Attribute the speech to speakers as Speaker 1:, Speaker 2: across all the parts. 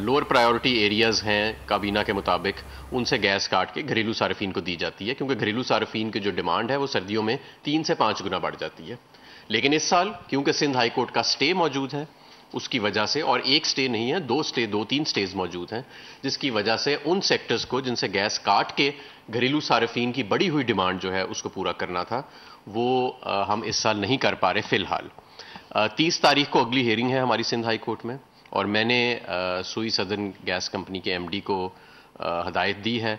Speaker 1: lower priority areas हैं काबीना के मुताबिक उनसे गैस काट के घरेलू सार्फिन को दी जाती है क्योंकि घरेलू सार्फिन की जो डिमांड है वो सर्दियों में तीन से पाँच गुना बढ़ जाती है लेकिन इस साल क्योंकि सिंध हाई कोर्ट का स्टे मौजूद है उसकी वजह से और एक स्टे नहीं है दो स्टे दो तीन स्टेज मौजूद हैं जिसकी वजह से उन सेक्टर्स को जिनसे गैस काट के घरेलू सार्फिन की बड़ी हुई डिमांड जो है उसको पूरा करना था वो हम इस साल नहीं कर पा रहे फिलहाल तीस तारीख को अगली हेयरिंग है हमारी सिंध हाई कोर्ट में और मैंने सुई सदन गैस कंपनी के एमडी को हदायत दी है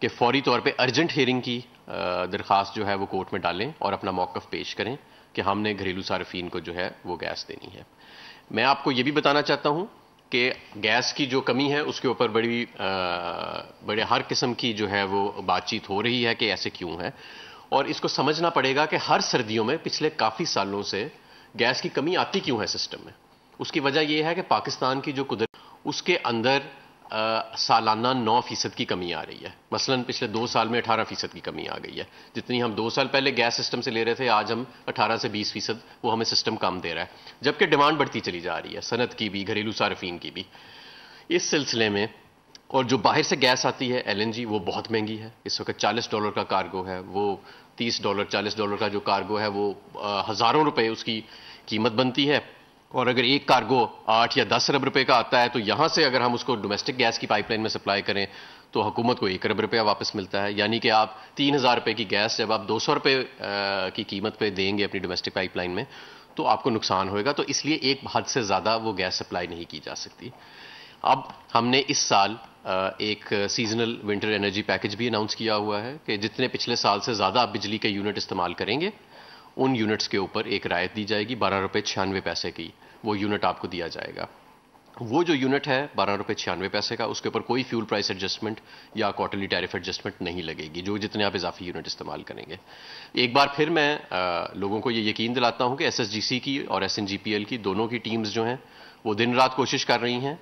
Speaker 1: कि फौरी तौर पे अर्जेंट हियरिंग की दरख्वास्त जो है वो कोर्ट में डालें और अपना मौक़ पेश करें कि हमने घरेलू सार्फीन को जो है वो गैस देनी है मैं आपको ये भी बताना चाहता हूँ कि गैस की जो कमी है उसके ऊपर बड़ी आ, बड़े हर किस्म की जो है वो बातचीत हो रही है कि ऐसे क्यों है और इसको समझना पड़ेगा कि हर सर्दियों में पिछले काफ़ी सालों से गैस की कमी आती क्यों है सिस्टम में उसकी वजह यह है कि पाकिस्तान की जो कुदरत उसके अंदर आ, सालाना नौ फीसद की कमी आ रही है मसलन पिछले दो साल में अठारह फीसद की कमी आ गई है जितनी हम दो साल पहले गैस सिस्टम से ले रहे थे आज हम अठारह से बीस फीसद वो हमें सिस्टम कम दे रहा है जबकि डिमांड बढ़ती चली जा रही है सनत की भी घरेलू सार्फीन की भी इस सिलसिले में और जो बाहर से गैस आती है एल वो बहुत महंगी है इस वक्त चालीस डॉलर का कार्गो है वो तीस डॉलर चालीस डॉलर का जो कार्गो है वो हज़ारों रुपये उसकी कीमत बनती है और अगर एक कार्गो आठ या दस अरब रुपए का आता है तो यहां से अगर हम उसको डोमेस्टिक गैस की पाइपलाइन में सप्लाई करें तो हुकूमत को एक अरब रुपया वापस मिलता है यानी कि आप तीन हज़ार रुपए की गैस जब आप दो सौ रुपए की कीमत पे देंगे अपनी डोमेस्टिक पाइपलाइन में तो आपको नुकसान होएगा तो इसलिए एक हद से ज़्यादा वो गैस सप्लाई नहीं की जा सकती अब हमने इस साल एक सीजनल विंटर एनर्जी पैकेज भी अनाउंस किया हुआ है कि जितने पिछले साल से ज़्यादा आप बिजली के यूनिट इस्तेमाल करेंगे उन यूनिट्स के ऊपर एक रायत दी जाएगी बारह रुपये छियानवे पैसे की वो यूनिट आपको दिया जाएगा वो जो यूनिट है बारह रुपये छियानवे पैसे का उसके ऊपर कोई फ्यूल प्राइस एडजस्टमेंट या क्वार्टरली टैरिफ एडजस्टमेंट नहीं लगेगी जो जितने आप इजाफी यूनिट इस्तेमाल करेंगे एक बार फिर मैं आ, लोगों को ये यकीन दिलाता हूँ कि एसएसजीसी की और एसएनजीपीएल की दोनों की टीम्स जो हैं वो दिन रात कोशिश कर रही हैं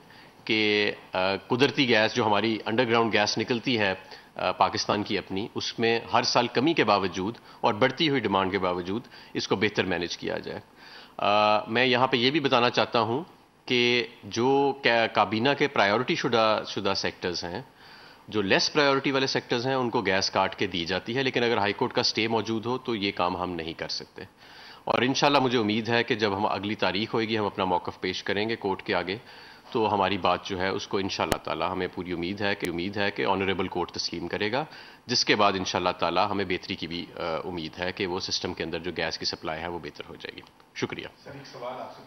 Speaker 1: कि कुदरती गैस जो हमारी अंडरग्राउंड गैस निकलती है पाकिस्तान की अपनी उसमें हर साल कमी के बावजूद और बढ़ती हुई डिमांड के बावजूद इसको बेहतर मैनेज किया जाए आ, मैं यहाँ पे ये भी बताना चाहता हूँ कि जो काबीना के प्रायोरिटी शुदा शुदा सेक्टर्स हैं जो लेस प्रायोरिटी वाले सेक्टर्स हैं उनको गैस काट के दी जाती है लेकिन अगर हाईकोर्ट का स्टे मौजूद हो तो ये काम हम नहीं कर सकते और इन मुझे उम्मीद है कि जब हम अगली तारीख होगी हम अपना मौकफ पेश करेंगे कोर्ट के आगे तो हमारी बात जो है उसको इन ताला हमें पूरी उम्मीद है कि उम्मीद है कि ऑनरेबल कोर्ट तस्लीम करेगा जिसके बाद इन ताला हमें बेहतरी की भी उम्मीद है कि वो सिस्टम के अंदर जो गैस की सप्लाई है वो बेहतर हो जाएगी शुक्रिया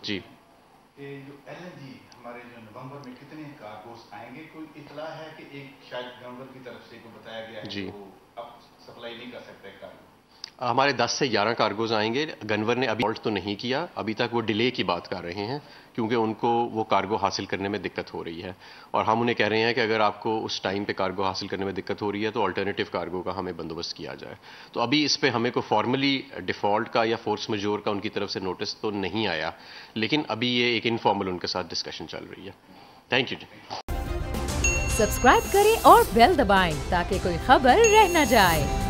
Speaker 1: जी हमारे जो नवंबर में कितने कार्गोस आएंगे कोई इतला है कि एक शायद गवर्नर की तरफ से को बताया गया है जी वो अब सप्लाई नहीं कर सकते कार्गो हमारे 10 से 11 कार्गोज आएंगे गनवर ने अभी तो नहीं किया अभी तक वो डिले की बात कर रहे हैं क्योंकि उनको वो कार्गो हासिल करने में दिक्कत हो रही है और हम उन्हें कह रहे हैं कि अगर आपको उस टाइम पे कार्गो हासिल करने में दिक्कत हो रही है तो अल्टरनेटिव कार्गो का हमें बंदोबस्त किया जाए तो अभी इस पर हमें को फॉर्मली डिफ़ॉल्ट का या फोर्स मजोर का उनकी तरफ से नोटिस तो नहीं आया लेकिन अभी ये एक इनफॉर्मल उनके साथ डिस्कशन चल रही है थैंक यू सब्सक्राइब करें और बेल दबाएं ताकि कोई खबर रह न जाए